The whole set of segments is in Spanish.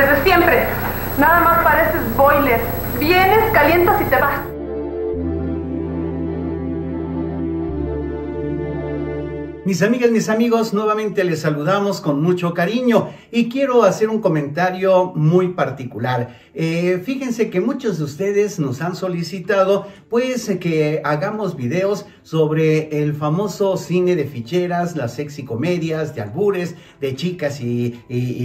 Desde siempre. Nada más pareces boiler. Vienes, calientas y te vas. Mis amigas, mis amigos, nuevamente les saludamos con mucho cariño y quiero hacer un comentario muy particular. Eh, fíjense que muchos de ustedes nos han solicitado pues que hagamos videos sobre el famoso cine de ficheras, las sexy comedias, de albures, de chicas y,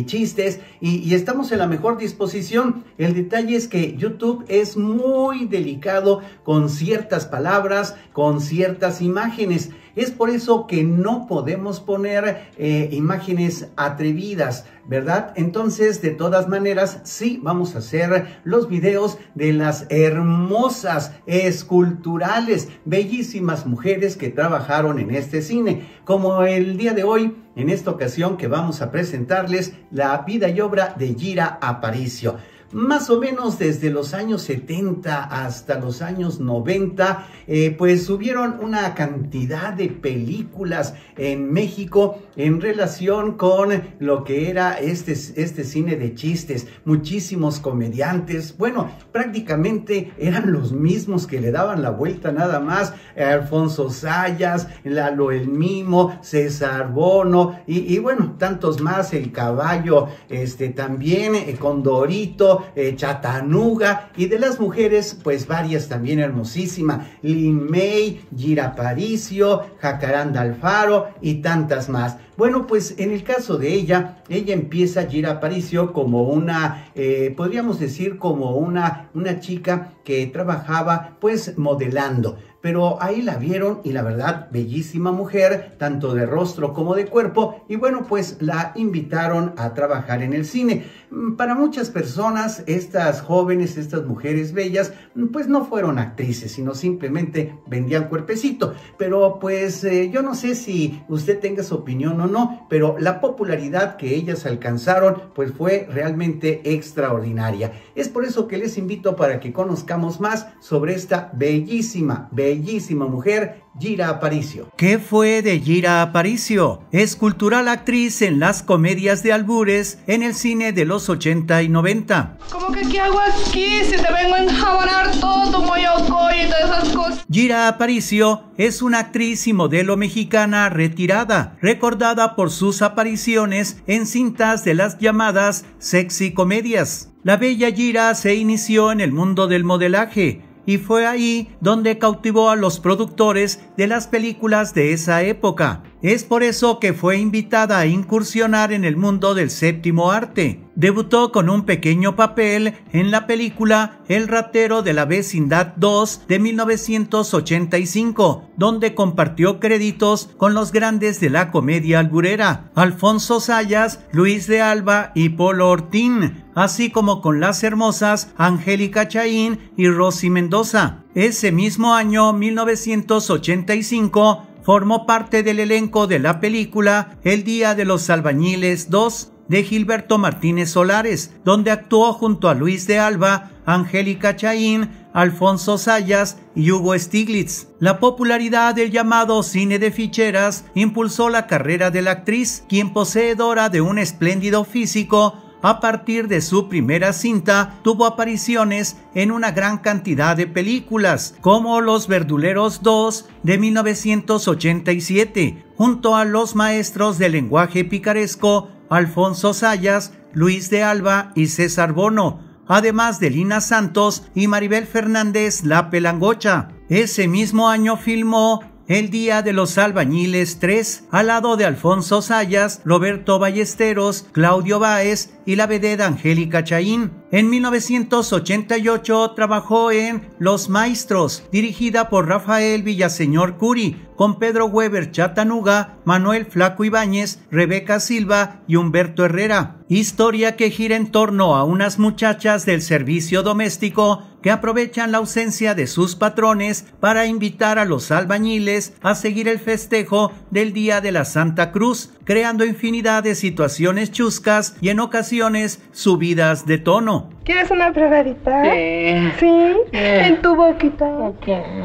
chistes y, y estamos en la mejor disposición. El detalle es que YouTube es muy delicado con ciertas palabras, con ciertas imágenes. Es por eso que no podemos poner eh, imágenes atrevidas, ¿verdad? Entonces, de todas maneras, sí vamos a hacer los videos de las hermosas, esculturales, bellísimas mujeres que trabajaron en este cine, como el día de hoy. En esta ocasión que vamos a presentarles la vida y obra de Gira Aparicio más o menos desde los años 70 hasta los años 90, eh, pues subieron una cantidad de películas en México en relación con lo que era este, este cine de chistes. Muchísimos comediantes, bueno, prácticamente eran los mismos que le daban la vuelta nada más. Alfonso Sayas, Lalo El Mimo, César Bono y, bueno, tantos más, el caballo, este también, eh, Condorito, eh, Chatanuga, y de las mujeres, pues varias también hermosísimas, Lin May, Gira Paricio, Jacaranda Alfaro y tantas más. Bueno, pues en el caso de ella, ella empieza Gira Paricio como una, eh, podríamos decir como una, una chica que trabajaba pues modelando pero ahí la vieron y la verdad, bellísima mujer, tanto de rostro como de cuerpo, y bueno, pues la invitaron a trabajar en el cine. Mm, para muchas personas, estas jóvenes, estas mujeres bellas, mm, pues no fueron actrices, sino simplemente vendían cuerpecito, pero pues eh, yo no sé si usted tenga su opinión o no, pero la popularidad que ellas alcanzaron, pues fue realmente extraordinaria. Es por eso que les invito para que conozcamos más sobre esta bellísima, bellísima bellísima mujer, Gira Aparicio. ¿Qué fue de Gira Aparicio? Es cultural actriz en las comedias de albures en el cine de los 80 y 90. ¿Cómo que qué hago aquí si te vengo a enjabonar todo tu moyoco y todas esas cosas? Gira Aparicio es una actriz y modelo mexicana retirada, recordada por sus apariciones en cintas de las llamadas sexy comedias. La bella Gira se inició en el mundo del modelaje y fue ahí donde cautivó a los productores de las películas de esa época, es por eso que fue invitada a incursionar en el mundo del séptimo arte. Debutó con un pequeño papel en la película El ratero de la vecindad 2 de 1985, donde compartió créditos con los grandes de la comedia alburera, Alfonso Sayas, Luis de Alba y Polo Ortín, así como con las hermosas Angélica Chaín y Rosy Mendoza. Ese mismo año 1985, formó parte del elenco de la película El Día de los Albañiles 2 de Gilberto Martínez Solares, donde actuó junto a Luis de Alba, Angélica Chaín, Alfonso Sayas y Hugo Stiglitz. La popularidad del llamado cine de ficheras impulsó la carrera de la actriz, quien poseedora de un espléndido físico, a partir de su primera cinta, tuvo apariciones en una gran cantidad de películas, como Los Verduleros 2 de 1987, junto a los maestros del lenguaje picaresco Alfonso Sayas, Luis de Alba y César Bono, además de Lina Santos y Maribel Fernández La Pelangocha. Ese mismo año filmó el Día de los Albañiles 3, al lado de Alfonso Sayas, Roberto Ballesteros, Claudio Báez y la vededa Angélica Chaín. En 1988 trabajó en Los Maestros, dirigida por Rafael Villaseñor Curi, con Pedro Weber Chatanuga, Manuel Flaco Ibáñez, Rebeca Silva y Humberto Herrera. Historia que gira en torno a unas muchachas del servicio doméstico que aprovechan la ausencia de sus patrones para invitar a los albañiles a seguir el festejo del Día de la Santa Cruz, creando infinidad de situaciones chuscas y en ocasiones subidas de tono. ¿Quieres una probadita? Sí. Eh. En tu boquita.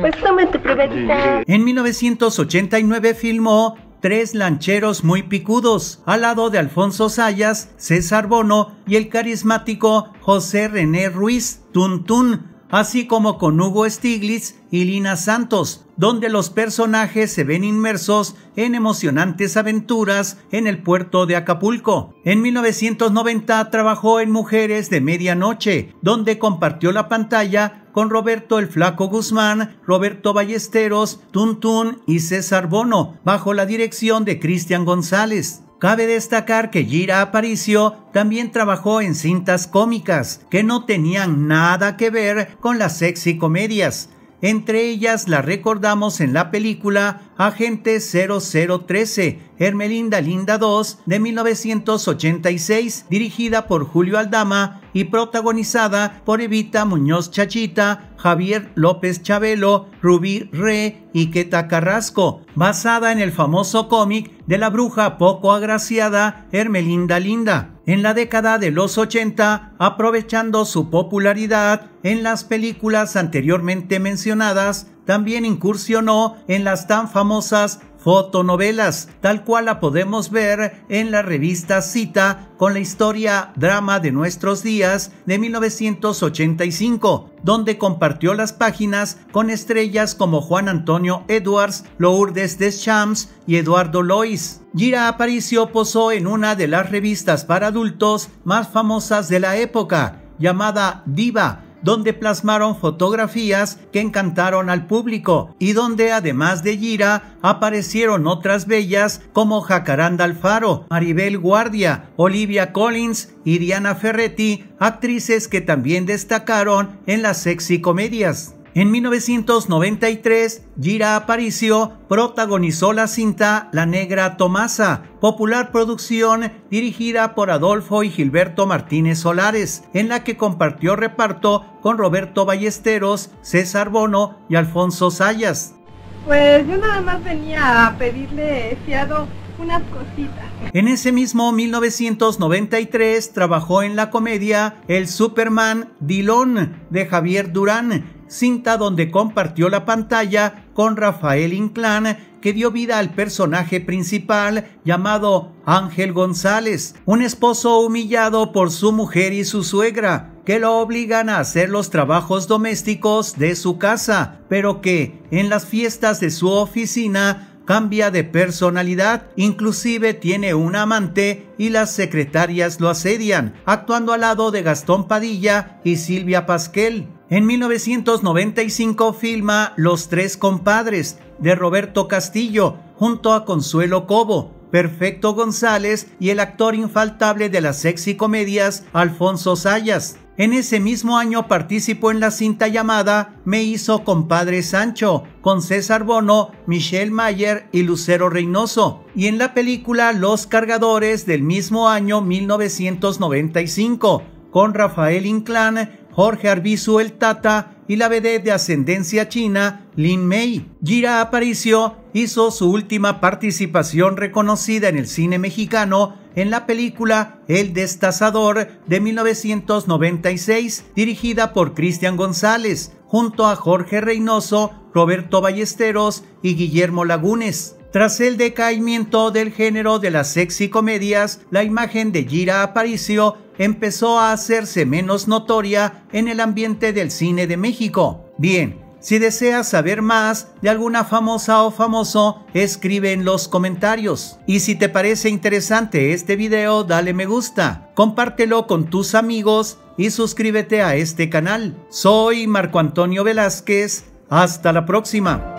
Pues toma tu probadita. En 1900 1989 filmó Tres lancheros muy picudos, al lado de Alfonso Sayas, César Bono y el carismático José René Ruiz Tuntún, así como con Hugo Stiglitz y Lina Santos, donde los personajes se ven inmersos en emocionantes aventuras en el puerto de Acapulco. En 1990 trabajó en Mujeres de Medianoche, donde compartió la pantalla con Roberto el Flaco Guzmán, Roberto Ballesteros, Tuntún y César Bono, bajo la dirección de Cristian González. Cabe destacar que Gira Aparicio también trabajó en cintas cómicas que no tenían nada que ver con las sexy comedias. Entre ellas la recordamos en la película Agente 0013, Hermelinda Linda 2 de 1986, dirigida por Julio Aldama y protagonizada por Evita Muñoz Chachita, Javier López Chabelo, Rubí Re y Queta Carrasco, basada en el famoso cómic de la bruja poco agraciada Hermelinda Linda. En la década de los 80, aprovechando su popularidad en las películas anteriormente mencionadas, también incursionó en las tan famosas fotonovelas, tal cual la podemos ver en la revista Cita con la historia Drama de nuestros días de 1985, donde compartió las páginas con estrellas como Juan Antonio Edwards, Lourdes Deschamps y Eduardo Lois. Gira Aparicio posó en una de las revistas para adultos más famosas de la época, llamada Diva, donde plasmaron fotografías que encantaron al público y donde además de Gira aparecieron otras bellas como Jacaranda Alfaro, Maribel Guardia, Olivia Collins y Diana Ferretti, actrices que también destacaron en las sexy comedias. En 1993, Gira Aparicio protagonizó la cinta La Negra Tomasa, popular producción dirigida por Adolfo y Gilberto Martínez Solares, en la que compartió reparto con Roberto Ballesteros, César Bono y Alfonso Sayas. Pues yo nada más venía a pedirle fiado unas cositas. En ese mismo 1993 trabajó en la comedia El Superman Dilón de Javier Durán, cinta donde compartió la pantalla con Rafael Inclán, que dio vida al personaje principal llamado Ángel González, un esposo humillado por su mujer y su suegra, que lo obligan a hacer los trabajos domésticos de su casa, pero que en las fiestas de su oficina cambia de personalidad, inclusive tiene un amante y las secretarias lo asedian, actuando al lado de Gastón Padilla y Silvia Pasquel. En 1995 filma Los Tres Compadres de Roberto Castillo junto a Consuelo Cobo, Perfecto González y el actor infaltable de las sexy comedias Alfonso Sayas. En ese mismo año participó en la cinta llamada Me hizo compadre Sancho, con César Bono, Michelle Mayer y Lucero Reynoso, y en la película Los Cargadores del mismo año 1995, con Rafael Inclán, Jorge Arbizu el Tata y la vedette de ascendencia china Lin Mei. Gira Aparicio hizo su última participación reconocida en el cine mexicano en la película El Destazador de 1996, dirigida por Cristian González, junto a Jorge Reynoso, Roberto Ballesteros y Guillermo Lagunes. Tras el decaimiento del género de las sexy comedias, la imagen de Gira Aparicio empezó a hacerse menos notoria en el ambiente del cine de México. Bien, si deseas saber más de alguna famosa o famoso, escribe en los comentarios. Y si te parece interesante este video, dale me gusta, compártelo con tus amigos y suscríbete a este canal. Soy Marco Antonio Velázquez, hasta la próxima.